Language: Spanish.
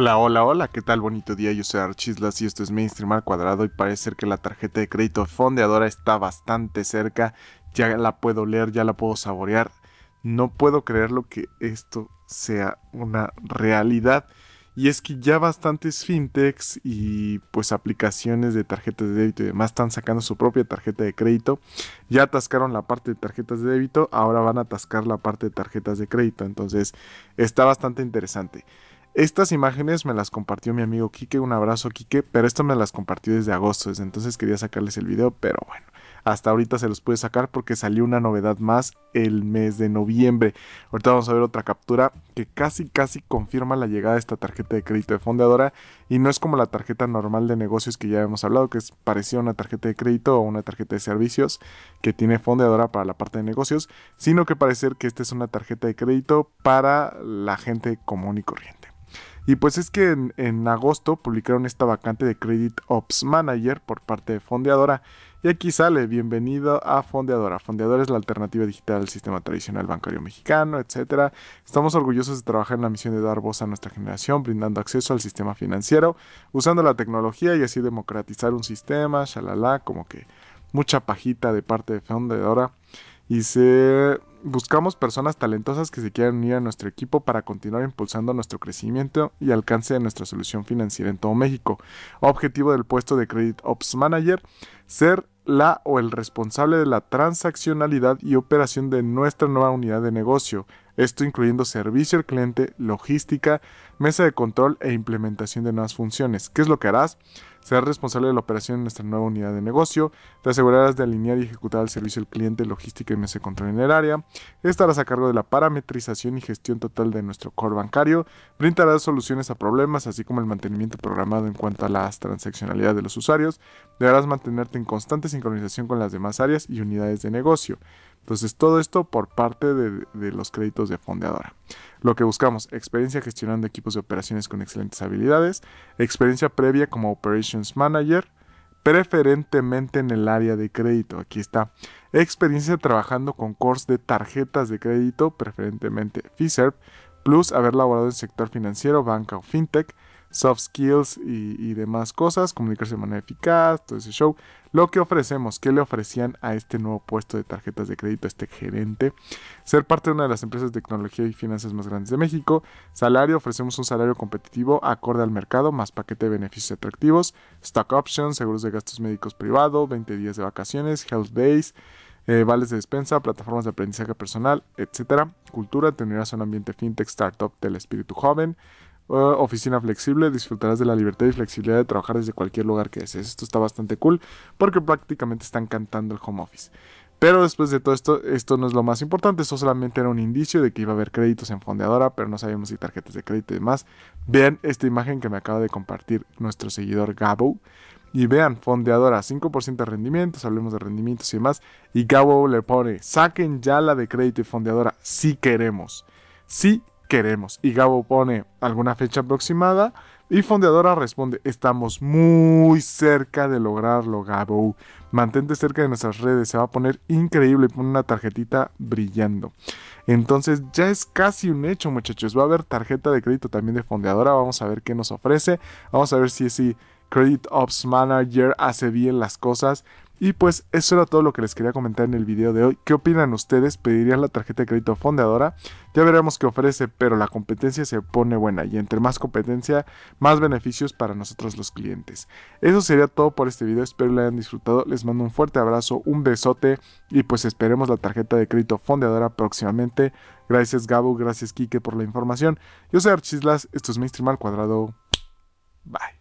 Hola, hola, hola, ¿qué tal? Bonito día, yo soy Archislas y esto es Mainstream al cuadrado y parece ser que la tarjeta de crédito fondeadora está bastante cerca, ya la puedo leer, ya la puedo saborear, no puedo creerlo que esto sea una realidad y es que ya bastantes fintechs y pues aplicaciones de tarjetas de débito y demás están sacando su propia tarjeta de crédito, ya atascaron la parte de tarjetas de débito, ahora van a atascar la parte de tarjetas de crédito, entonces está bastante interesante. Estas imágenes me las compartió mi amigo Quique, un abrazo Quique, pero esto me las compartió desde agosto, desde entonces quería sacarles el video, pero bueno, hasta ahorita se los pude sacar porque salió una novedad más el mes de noviembre. Ahorita vamos a ver otra captura que casi casi confirma la llegada de esta tarjeta de crédito de fondeadora y no es como la tarjeta normal de negocios que ya hemos hablado, que es parecida una tarjeta de crédito o una tarjeta de servicios que tiene fondeadora para la parte de negocios, sino que parece que esta es una tarjeta de crédito para la gente común y corriente. Y pues es que en, agosto publicaron esta vacante de Credit Ops Manager por parte de Fondeadora. Y aquí sale, bienvenido a Fondeadora. Fondeadora es la alternativa digital al sistema tradicional bancario mexicano, etc. Estamos orgullosos de trabajar en la misión de dar voz a nuestra generación, brindando acceso al sistema financiero, usando la tecnología y así democratizar un sistema, shalala, como que mucha pajita de parte de Fondeadora. Y se Buscamos personas talentosas que se quieran unir a nuestro equipo para continuar impulsando nuestro crecimiento y alcance de nuestra solución financiera en todo México. Objetivo del puesto de Credit Ops Manager, ser la o el responsable de la transaccionalidad y operación de nuestra nueva unidad de negocio, esto incluyendo servicio al cliente, logística, mesa de control e implementación de nuevas funciones. ¿Qué es lo que harás? Serás responsable de la operación de nuestra nueva unidad de negocio, te asegurarás de alinear y ejecutar el servicio al cliente, logística y mesa de control en el área, estarás a cargo de la parametrización y gestión total de nuestro core bancario, brindarás soluciones a problemas, así como el mantenimiento programado en cuanto a la transaccionalidad de los usuarios, deberás mantenerte en constante sincronización con las demás áreas y unidades de negocio. Entonces, todo esto por parte de, los créditos de fondeadora. Lo que buscamos, experiencia gestionando equipos de operaciones con excelentes habilidades, experiencia previa como Operations Manager, preferentemente en el área de crédito. Aquí está. Experiencia trabajando con cores de tarjetas de crédito, preferentemente FISERP, plus haber laborado en sector financiero, banca o fintech, soft skills y, demás cosas, comunicarse de manera eficaz, todo ese show. Lo que ofrecemos, qué le ofrecían a este nuevo puesto de tarjetas de crédito, a este gerente, ser parte de una de las empresas de tecnología y finanzas más grandes de México, salario, ofrecemos un salario competitivo acorde al mercado, más paquete de beneficios atractivos, stock options, seguros de gastos médicos privados, 20 días de vacaciones, health days. Eh, vales de despensa, plataformas de aprendizaje personal, etcétera, Cultura, te unirás a un ambiente fintech, startup del espíritu joven, Ah, oficina flexible, disfrutarás de la libertad y flexibilidad de trabajar desde cualquier lugar que desees. Esto está bastante cool porque prácticamente están cantando el home office. Pero después de todo esto, esto no es lo más importante, esto solamente era un indicio de que iba a haber créditos en fondeadora, pero no sabíamos si tarjetas de crédito y demás. Vean esta imagen que me acaba de compartir nuestro seguidor Gabo. Y vean, fondeadora, 5% de rendimientos, hablemos de rendimientos y demás. Y Gabo le pone, saquen ya la de crédito y fondeadora, si queremos. Si queremos. Y Gabo pone alguna fecha aproximada y Fondeadora responde, estamos muy cerca de lograrlo, Gabo. Mantente cerca de nuestras redes, se va a poner increíble y pone una tarjetita brillando. Entonces ya es casi un hecho, muchachos. Va a haber tarjeta de crédito también de Fondeadora, vamos a ver qué nos ofrece, vamos a ver si es... Si Credit Ops Manager hace bien las cosas. Y pues eso era todo lo que les quería comentar en el video de hoy. ¿Qué opinan ustedes? ¿Pedirían la tarjeta de crédito fondeadora? Ya veremos qué ofrece, pero la competencia se pone buena y entre más competencia, más beneficios para nosotros los clientes. Eso sería todo por este video, espero lo hayan disfrutado. Les mando un fuerte abrazo, un besote y pues esperemos la tarjeta de crédito fondeadora próximamente. Gracias Gabo, gracias Kike por la información. Yo soy Archislas, esto es Mainstream al cuadrado. Bye.